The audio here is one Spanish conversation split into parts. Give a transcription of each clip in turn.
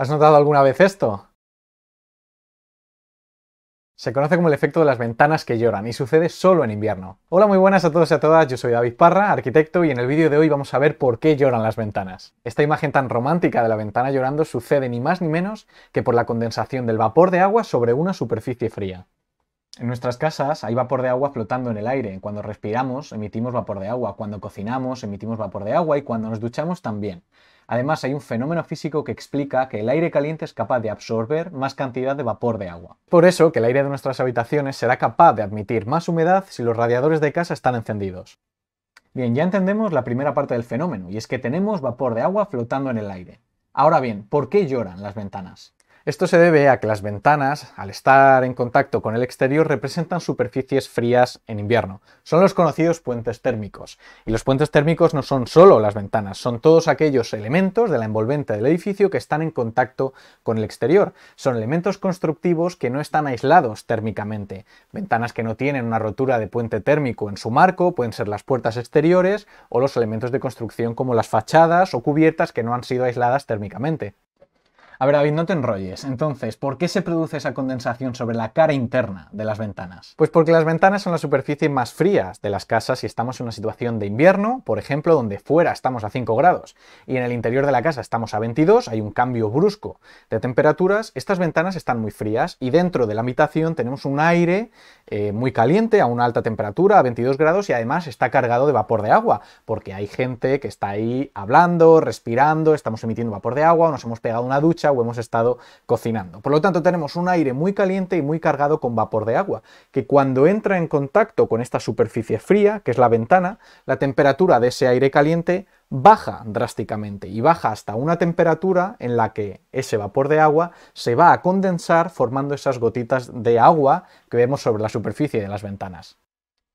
¿Has notado alguna vez esto? Se conoce como el efecto de las ventanas que lloran y sucede solo en invierno. Hola, muy buenas a todos y a todas, yo soy David Parra, arquitecto, y en el vídeo de hoy vamos a ver por qué lloran las ventanas. Esta imagen tan romántica de la ventana llorando sucede ni más ni menos que por la condensación del vapor de agua sobre una superficie fría. En nuestras casas hay vapor de agua flotando en el aire. Cuando respiramos emitimos vapor de agua, cuando cocinamos emitimos vapor de agua y cuando nos duchamos también. Además hay un fenómeno físico que explica que el aire caliente es capaz de absorber más cantidad de vapor de agua. Por eso que el aire de nuestras habitaciones será capaz de admitir más humedad si los radiadores de casa están encendidos. Bien, ya entendemos la primera parte del fenómeno, y es que tenemos vapor de agua flotando en el aire. Ahora bien, ¿por qué lloran las ventanas? Esto se debe a que las ventanas, al estar en contacto con el exterior, representan superficies frías en invierno. Son los conocidos puentes térmicos. Y los puentes térmicos no son solo las ventanas, son todos aquellos elementos de la envolvente del edificio que están en contacto con el exterior. Son elementos constructivos que no están aislados térmicamente. Ventanas que no tienen una rotura de puente térmico en su marco pueden ser las puertas exteriores o los elementos de construcción como las fachadas o cubiertas que no han sido aisladas térmicamente. A ver, David, no te enrolles. Entonces, ¿por qué se produce esa condensación sobre la cara interna de las ventanas? Pues porque las ventanas son la superficie más frías de las casas si estamos en una situación de invierno, por ejemplo, donde fuera estamos a 5 grados y en el interior de la casa estamos a 22, hay un cambio brusco de temperaturas, estas ventanas están muy frías y dentro de la habitación tenemos un aire eh, muy caliente a una alta temperatura, a 22 grados y además está cargado de vapor de agua, porque hay gente que está ahí hablando, respirando, estamos emitiendo vapor de agua, nos hemos pegado una ducha, o hemos estado cocinando. Por lo tanto, tenemos un aire muy caliente y muy cargado con vapor de agua, que cuando entra en contacto con esta superficie fría, que es la ventana, la temperatura de ese aire caliente baja drásticamente y baja hasta una temperatura en la que ese vapor de agua se va a condensar formando esas gotitas de agua que vemos sobre la superficie de las ventanas.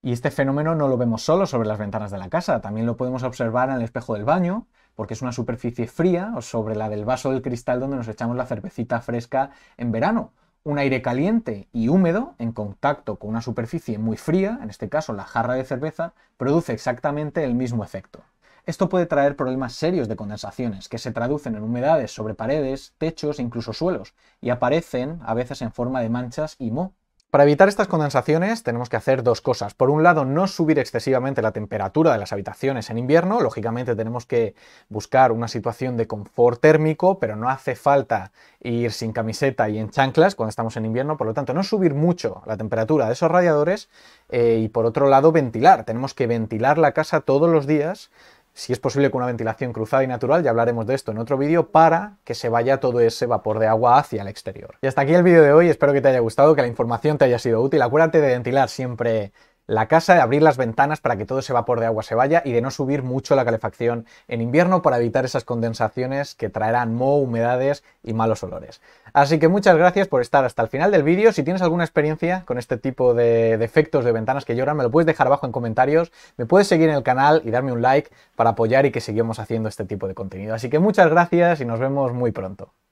Y este fenómeno no lo vemos solo sobre las ventanas de la casa, también lo podemos observar en el espejo del baño, porque es una superficie fría o sobre la del vaso del cristal donde nos echamos la cervecita fresca en verano. Un aire caliente y húmedo en contacto con una superficie muy fría, en este caso la jarra de cerveza, produce exactamente el mismo efecto. Esto puede traer problemas serios de condensaciones, que se traducen en humedades sobre paredes, techos e incluso suelos, y aparecen a veces en forma de manchas y moho. Para evitar estas condensaciones tenemos que hacer dos cosas. Por un lado, no subir excesivamente la temperatura de las habitaciones en invierno. Lógicamente tenemos que buscar una situación de confort térmico, pero no hace falta ir sin camiseta y en chanclas cuando estamos en invierno. Por lo tanto, no subir mucho la temperatura de esos radiadores. Eh, y por otro lado, ventilar. Tenemos que ventilar la casa todos los días si es posible con una ventilación cruzada y natural, ya hablaremos de esto en otro vídeo, para que se vaya todo ese vapor de agua hacia el exterior. Y hasta aquí el vídeo de hoy, espero que te haya gustado, que la información te haya sido útil. Acuérdate de ventilar siempre la casa, de abrir las ventanas para que todo ese vapor de agua se vaya y de no subir mucho la calefacción en invierno para evitar esas condensaciones que traerán moho, humedades y malos olores. Así que muchas gracias por estar hasta el final del vídeo. Si tienes alguna experiencia con este tipo de defectos de ventanas que lloran, me lo puedes dejar abajo en comentarios, me puedes seguir en el canal y darme un like para apoyar y que sigamos haciendo este tipo de contenido. Así que muchas gracias y nos vemos muy pronto.